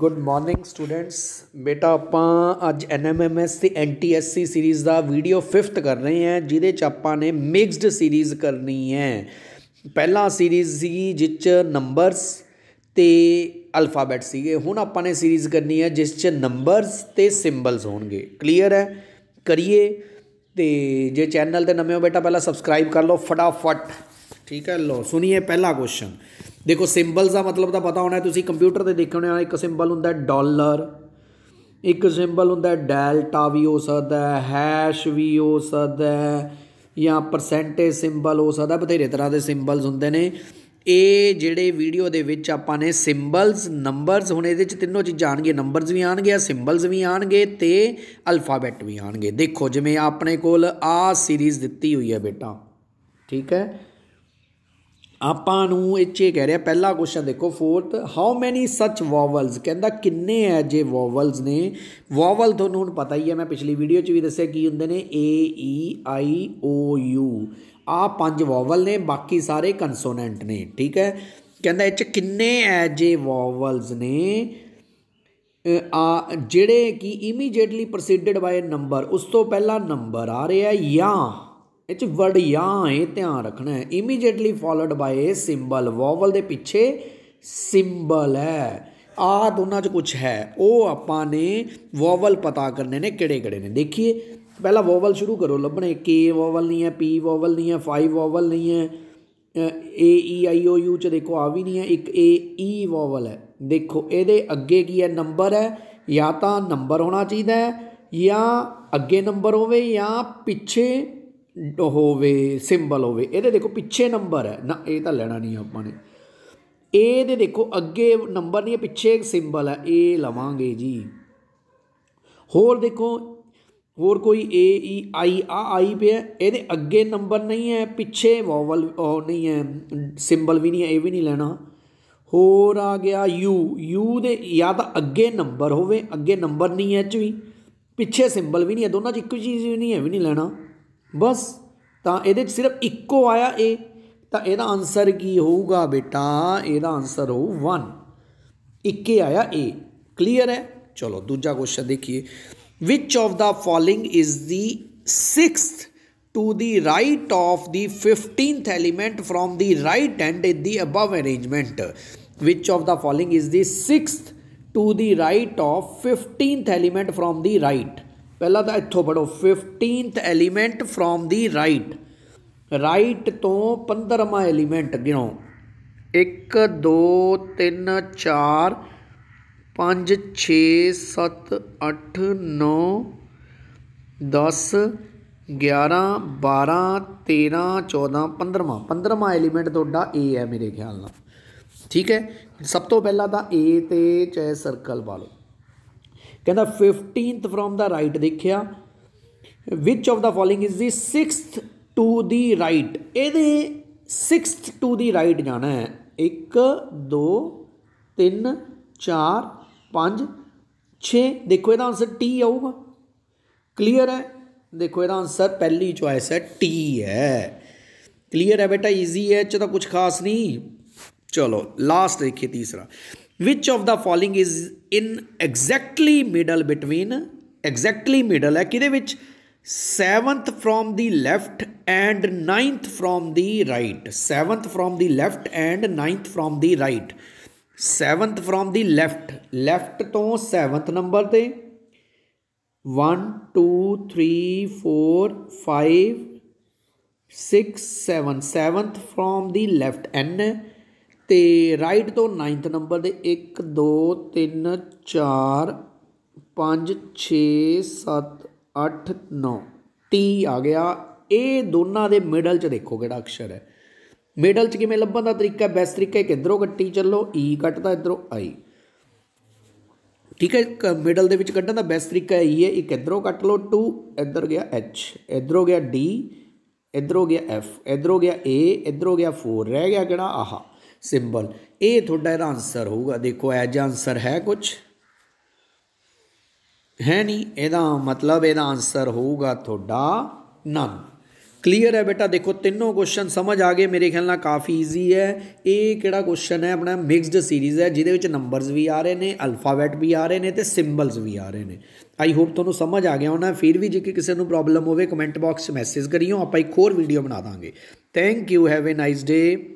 good morning students ਬੇਟਾ ਆਪਾਂ ਅੱਜ ਐਨਐਮਐਮਐਸ ਤੇ ਐਨਟੀਐਸਸੀ ਸੀਰੀਜ਼ ਦਾ ਵੀਡੀਓ 5th ਕਰ ਰਹੇ ਹਾਂ ਜਿਹਦੇ ਚ ਆਪਾਂ ਨੇ ਮਿਕਸਡ ਸੀਰੀਜ਼ ਕਰਨੀ ਹੈ ਪਹਿਲਾ ਸੀਰੀਜ਼ ਸੀ ਜਿੱਚ ਨੰਬਰਸ ਤੇ ਅਲਫਾਬੈਟ ਸੀਗੇ ਹੁਣ ਆਪਾਂ ਨੇ ਸੀਰੀਜ਼ ਕਰਨੀ ਹੈ ਜਿਸ ਚ ਨੰਬਰਸ ਤੇ ਸਿੰਬਲਸ ਹੋਣਗੇ ਕਲੀਅਰ ਹੈ ਕਰੀਏ ਤੇ ਜੇ ਚੈਨਲ ਤੇ ਨਵੇਂ ਹੋ ਬੇਟਾ ਪਹਿਲਾਂ ਸਬਸਕ੍ਰਾਈਬ ਕਰ ਲਓ ਫਟਾਫਟ ਠੀਕ ਹੈ ਲਓ ਸੁਣੀਏ ਪਹਿਲਾ ਕੁਐਸਚਨ ਦੇਖੋ ਸਿੰਬਲਸ ਦਾ ਮਤਲਬ ਤਾਂ ਪਤਾ ਹੋਣਾ ਤੁਸੀਂ ਕੰਪਿਊਟਰ ਤੇ ਦੇਖਣੇ ਆ ਇੱਕ ਸਿੰਬਲ ਹੁੰਦਾ ਡਾਲਰ ਇੱਕ ਸਿੰਬਲ ਹੁੰਦਾ ਡੈਲਟਾ ਵੀ ਹੋ ਸਕਦਾ ਹੈ ਹੈਸ਼ ਵੀ ਹੋ ਸਕਦਾ ਹੈ ਜਾਂ ਪਰਸੈਂਟੇਜ ਸਿੰਬਲ ਹੋ ਸਕਦਾ ਬਥੇਰੇ ਤਰ੍ਹਾਂ ਦੇ ਸਿੰਬਲਸ ਹੁੰਦੇ ਨੇ ਇਹ ਜਿਹੜੇ ਵੀਡੀਓ ਦੇ ਵਿੱਚ ਆਪਾਂ ਨੇ ਸਿੰਬਲਸ ਨੰਬਰਸ ਹੁਣ ਇਹਦੇ ਚ ਤਿੰਨੋਂ ਚੀਜ਼ਾਂ ਆਣਗੇ ਨੰਬਰਸ ਵੀ ਆਣਗੇ ਸਿੰਬਲਸ ਵੀ ਆਣਗੇ ਤੇ ਅਲਫਾਬੈਟ ਵੀ ਆਣਗੇ ਦੇਖੋ ਜਿਵੇਂ ਆਪਣੇ ਕੋਲ ਆ ਸੀਰੀਜ਼ ਦਿੱਤੀ ਹੋਈ ਹੈ ਬੇਟਾ ਠੀਕ ਹੈ ਆਪਾਂ ਨੂੰ ਇੱਥੇ ਕਹਿ ਰਿਹਾ ਪਹਿਲਾ ਕੁਐਸਚਨ ਦੇਖੋ ਫੋਰਥ ਹਾਊ ਮੈਨੀ ਸੱਚ ਵੋਵਲਸ ਕਹਿੰਦਾ ਕਿੰਨੇ ਐ ਜੇ ਵੋਵਲਸ ਨੇ ਵੋਵਲ ਤੁਹਾਨੂੰ ਹੁਣ ਪਤਾ ਹੀ ਹੈ ਮੈਂ ਪਿਛਲੀ ਵੀਡੀਓ 'ਚ ਵੀ ਦੱਸਿਆ ਕੀ ਹੁੰਦੇ ਨੇ ਏ ਈ ਆਈ ਓ ਯੂ ਆ ਪੰਜ ਵੋਵਲ ਨੇ ਬਾਕੀ ਸਾਰੇ ਕੰਸੋਨੈਂਟ ਨੇ ਠੀਕ ਹੈ ਕਹਿੰਦਾ ਇੱਥੇ ਕਿੰਨੇ ਐ ਜੇ ਵੋਵਲਸ ਨੇ ਆ ਜਿਹੜੇ ਕਿ ਇਮੀਡੀਏਟਲੀ ਪ੍ਰਸੀਡਡ ਬਾਏ ਨੰਬਰ ਉਸ ਤੋਂ ਪਹਿਲਾਂ ਨੰਬਰ ਆ ਰਿਹਾ ਜਾਂ ਇਹ ਚ ਵਰਡ ਜਾਂ ਹੈ ਧਿਆਨ ਰੱਖਣਾ ਹੈ immediately followed by symbol vowel ਦੇ ਪਿੱਛੇ ਸਿੰਬਲ ਹੈ ਆ ਦੋਨਾਂ ਚ ਕੁਝ ਹੈ ਉਹ ਆਪਾਂ ਨੇ ਵੋਵਲ ਪਤਾ ਕਰਨੇ ਨੇ ਕਿਹੜੇ ਕਿਹੜੇ ਨੇ ਦੇਖੀਏ ਪਹਿਲਾ ਵੋਵਲ ਸ਼ੁਰੂ ਕਰੋ ਲੱਭਣੇ ਕੇ ਵੋਵਲ ਨਹੀਂ ਹੈ ਪੀ ਵੋਵਲ ਨਹੀਂ ਹੈ ਫਾਈ ਵੋਵਲ ਨਹੀਂ ਹੈ ਏ ਈ ਆਈ ਓ ਯੂ ਚ ਦੇਖੋ ਆ ਵੀ ਨਹੀਂ ਹੈ ਇੱਕ ਏ ਈ ਵੋਵਲ ਹੈ ਦੇਖੋ ਇਹਦੇ ਅੱਗੇ ਕੀ ਹੈ ਨੰਬਰ ਹੈ ਜਾਂ ਤਾਂ ਨੰਬਰ ਹੋਣਾ ਚਾਹੀਦਾ ਹੈ ਜਾਂ ਅੱਗੇ ਨੰਬਰ ਹੋਵੇ ਜਾਂ ਪਿੱਛੇ ਹੋਵੇ ਸਿੰਬਲ ਹੋਵੇ ਇਹਦੇ ਦੇਖੋ ਪਿੱਛੇ ਨੰਬਰ ਹੈ ਨਾ ਇਹ ਤਾਂ ਲੈਣਾ ਨਹੀਂ ਆਪਾਂ ਨੇ ਏ ਦੇ ਦੇਖੋ ਅੱਗੇ ਨੰਬਰ ਨਹੀਂ ਪਿੱਛੇ ਇੱਕ ਸਿੰਬਲ ਹੈ ਏ ਲਵਾਂਗੇ ਜੀ ਹੋਰ ਦੇਖੋ ਹੋਰ ਕੋਈ ਏ ਈ ਆਈ ਆ ਆਈ ਪਿਆ ਇਹਦੇ ਅੱਗੇ ਨੰਬਰ ਨਹੀਂ ਹੈ ਪਿੱਛੇ ਵੋਵਲ ਨਹੀਂ ਹੈ ਸਿੰਬਲ ਵੀ ਨਹੀਂ ਹੈ ਇਹ ਵੀ ਨਹੀਂ ਲੈਣਾ ਹੋਰ ਆ ਗਿਆ ਯੂ ਯੂ ਦੇ ਜਾਂ ਤਾਂ ਅੱਗੇ ਨੰਬਰ ਹੋਵੇ ਅੱਗੇ ਨੰਬਰ ਨਹੀਂ ਹੈ ਚ ਵੀ ਪਿੱਛੇ ਸਿੰਬਲ ਵੀ ਨਹੀਂ ਹੈ ਦੋਨਾਂ ਚ ਇੱਕੋ ਚੀਜ਼ ਵੀ ਨਹੀਂ ਹੈ ਵੀ ਨਹੀਂ ਲੈਣਾ बस तो ये सिर्फ इको आया ए तो यद आंसर की होगा बेटा यदा आंसर हो वन एक आया ए क्लीयर है चलो दूजा क्वेश्चन देखिए which of the following is the six to the right of the fifteenth element from the right end in the above arrangement which of the following is the six to the right of fifteenth element from the right ਪਹਿਲਾਂ ਤਾਂ ਇੱਥੋਂ ਪੜੋ 15th element from the right right ਤੋਂ 15ਵਾਂ element ਗਿਣੋ 1 2 3 4 5 6 7 8 9 10 11 12 13 14 15ਵਾਂ 15ਵਾਂ element ਤੁਹਾਡਾ A ਹੈ ਮੇਰੇ ਖਿਆਲ ਨਾਲ ਠੀਕ ਹੈ ਸਭ ਤੋਂ ਪਹਿਲਾਂ ਤਾਂ A ਤੇ ਚਾਹੇ ਸਰਕਲ ਵਾਲੋ ਲਓ ਕਹਿੰਦਾ 15th ਫਰੋਮ ਦਾ ਰਾਈਟ ਦੇਖਿਆ which of the following is the 6th to the right ਇਹਦੇ 6th ਟੂ ਦੀ ਰਾਈਟ ਜਾਣਾ ਹੈ 1 2 3 4 5 6 ਦੇਖੋ ਇਹਦਾ ਆਨਸਰ ਟੀ ਆਊਗਾ ਕਲੀਅਰ ਹੈ ਦੇਖੋ ਇਹਦਾ ਆਨਸਰ ਪਹਿਲੀ ਚੁਆਇਸ ਹੈ ਟੀ ਹੈ ਕਲੀਅਰ ਹੈ ਬੇਟਾ ਈਜ਼ੀ ਹੈ अच्छा ਤਾਂ ਕੁਝ ਖਾਸ ਨਹੀਂ ਚਲੋ ਲਾਸਟ देखिए ਤੀਸਰਾ which of the following is in exactly middle between exactly middle है किदे विच seventh from the left and ninth from the right seventh from the left and ninth from the right seventh from the left left to seventh number ते one two three four five six seven seventh from the left n ਤੇ right ਤੋਂ 9th number ਦੇ 1 2 3 4 5 6 7 8 9 30 ਆ ਗਿਆ ਇਹ ਦੋਨਾਂ ਦੇ middle 'ਚ ਦੇਖੋ ਕਿਹੜਾ ਅਕਸ਼ਰ ਹੈ ਮਿਡਲ 'ਚ ਕਿਵੇਂ ਲੱਭਣ ਦਾ ਤਰੀਕਾ ਬੈਸਟ ਤਰੀਕਾ ਹੈ ਕਿਧਰੋਂ ਕੱਟੀ ਚੱਲੋ ਈ e ਕੱਟਦਾ ਇਧਰੋਂ ਆਈ ਠੀਕ ਹੈ ਮਿਡਲ ਦੇ ਵਿੱਚ ਕੱਢਣ ਦਾ ਬੈਸਟ ਤਰੀਕਾ ਇਹੀ ਹੈ ਇੱਕ ਇਧਰੋਂ ਕੱਟ ਲਓ 2 ਇਧਰ ਗਿਆ ਐਚ ਇਧਰੋਂ ਗਿਆ ਡੀ ਇਧਰੋਂ ਗਿਆ ਐਫ ਇਧਰੋਂ ਗਿਆ ਏ ਇਧਰੋਂ ਗਿਆ 4 ਰਹਿ ਗਿਆ ਕਿਹੜਾ ਆਹਾ ਸਿੰਬਲ ਇਹ ਤੁਹਾਡਾ ਇਹਦਾ ਆਨਸਰ ਹੋਊਗਾ ਦੇਖੋ ਐ ਜਿਹਾ ਆਨਸਰ ਹੈ ਕੁਝ ਹੈ ਨਹੀਂ ਇਹਦਾ ਮਤਲਬ ਇਹਦਾ ਆਨਸਰ ਹੋਊਗਾ ਤੁਹਾਡਾ ਨਨ ਕਲੀਅਰ ਹੈ ਬੇਟਾ ਦੇਖੋ ਤਿੰਨੋਂ ਕੁਐਸਚਨ ਸਮਝ ਆ ਗਏ ਮੇਰੇ ਖਿਆਲ ਨਾਲ ਕਾਫੀ ਈਜ਼ੀ ਹੈ ਇਹ ਕਿਹੜਾ ਕੁਐਸਚਨ ਹੈ ਆਪਣਾ ਮਿਕਸਡ ਸੀਰੀਜ਼ ਹੈ ਜਿਹਦੇ ਵਿੱਚ ਨੰਬਰਸ ਵੀ ਆ ਰਹੇ ਨੇ ਅਲਫਾਬੈਟ ਵੀ ਆ ਰਹੇ ਨੇ ਤੇ ਸਿੰਬਲਸ ਵੀ ਆ ਰਹੇ ਨੇ ਆਈ ਹੋਪ ਤੁਹਾਨੂੰ ਸਮਝ ਆ ਗਿਆ ਹੋਣਾ ਫਿਰ ਵੀ ਜੇ ਕਿਸੇ ਨੂੰ ਪ੍ਰੋਬਲਮ ਹੋਵੇ ਕਮੈਂਟ ਬਾਕਸ 'ਚ ਮੈਸੇਜ ਕਰਿਓ ਆਪਾਂ ਇੱਕ ਹੋਰ ਵੀਡੀਓ ਬਣਾ ਦਾਂਗੇ thank you have a nice day